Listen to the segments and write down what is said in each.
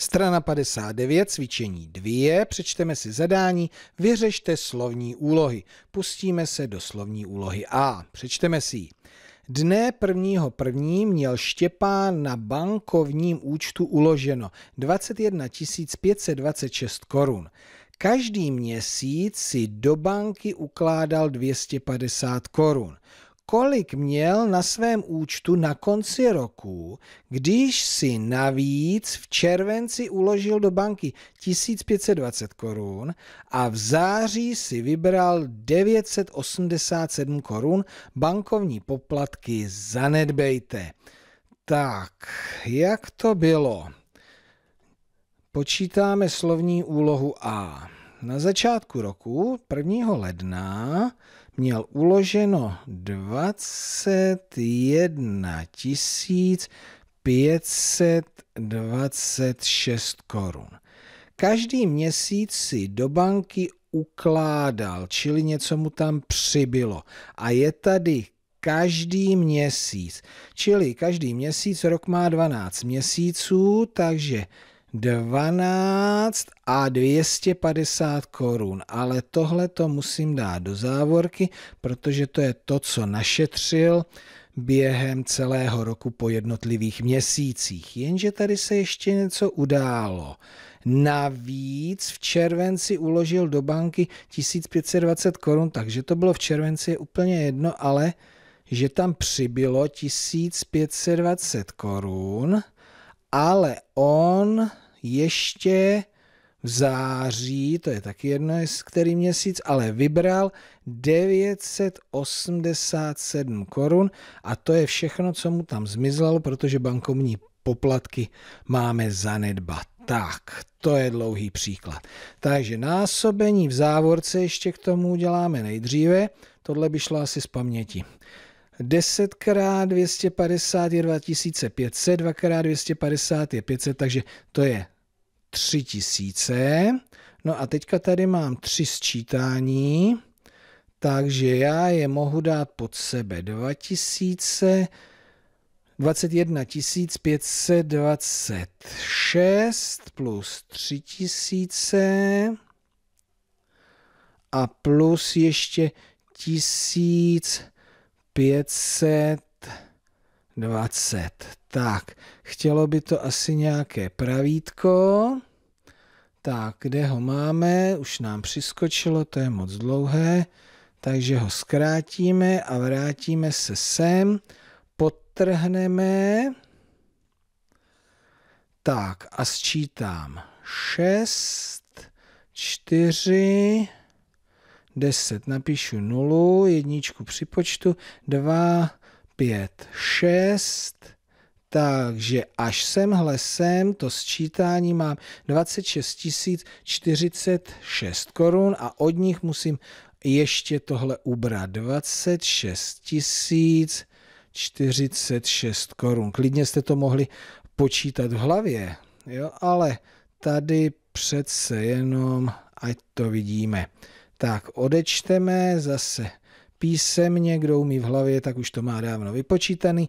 Strana 59, cvičení 2, přečteme si zadání, vyřešte slovní úlohy. Pustíme se do slovní úlohy A. Přečteme si ji. Dne 1.1. měl Štěpán na bankovním účtu uloženo 21 526 korun. Každý měsíc si do banky ukládal 250 korun kolik měl na svém účtu na konci roku, když si navíc v červenci uložil do banky 1520 korun a v září si vybral 987 korun bankovní poplatky zanedbejte. Tak, jak to bylo? Počítáme slovní úlohu A. Na začátku roku, 1. ledna, měl uloženo 21 526 korun. Každý měsíc si do banky ukládal, čili něco mu tam přibylo. A je tady každý měsíc. Čili každý měsíc, rok má 12 měsíců, takže 12 a 250 korun, ale tohle to musím dát do závorky, protože to je to, co našetřil během celého roku po jednotlivých měsících. Jenže tady se ještě něco událo. Navíc v červenci uložil do banky 1520 korun, takže to bylo v červenci úplně jedno, ale že tam přibylo 1520 korun, ještě v září, to je taky jedno, z který měsíc, ale vybral 987 korun a to je všechno, co mu tam zmizlo, protože bankovní poplatky máme zanedbat. Tak, to je dlouhý příklad. Takže násobení v závorce ještě k tomu uděláme nejdříve. Tohle by šlo asi z paměti. 10 x 250 je 2500, 2 x 250 je 500, takže to je 3000. No a teďka tady mám tři sčítání, takže já je mohu dát pod sebe 2000, 21 526 plus 3000 a plus ještě 1520. Tak, chtělo by to asi nějaké pravítko. Tak, kde ho máme? Už nám přiskočilo, to je moc dlouhé. Takže ho zkrátíme a vrátíme se sem. Potrhneme. Tak a sčítám 6, 4, 10. Napíšu 0, jedničku připočtu, 2, 5, 6, takže až semhle sem, to sčítání mám 26 046 korun a od nich musím ještě tohle ubrat. 26 046 korun. Klidně jste to mohli počítat v hlavě, jo? ale tady přece jenom, ať to vidíme. Tak odečteme zase písemně, kdo umí v hlavě, tak už to má dávno vypočítaný.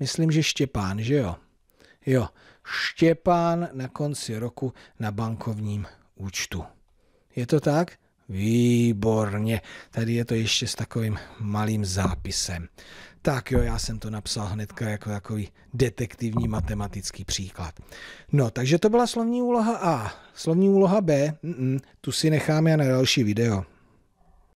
Myslím, že Štěpán, že jo? Jo, Štěpán na konci roku na bankovním účtu. Je to tak? Výborně. Tady je to ještě s takovým malým zápisem. Tak jo, já jsem to napsal hnedka jako takový detektivní matematický příklad. No, takže to byla slovní úloha A. Slovní úloha B, mm-mm, tu si necháme na další video.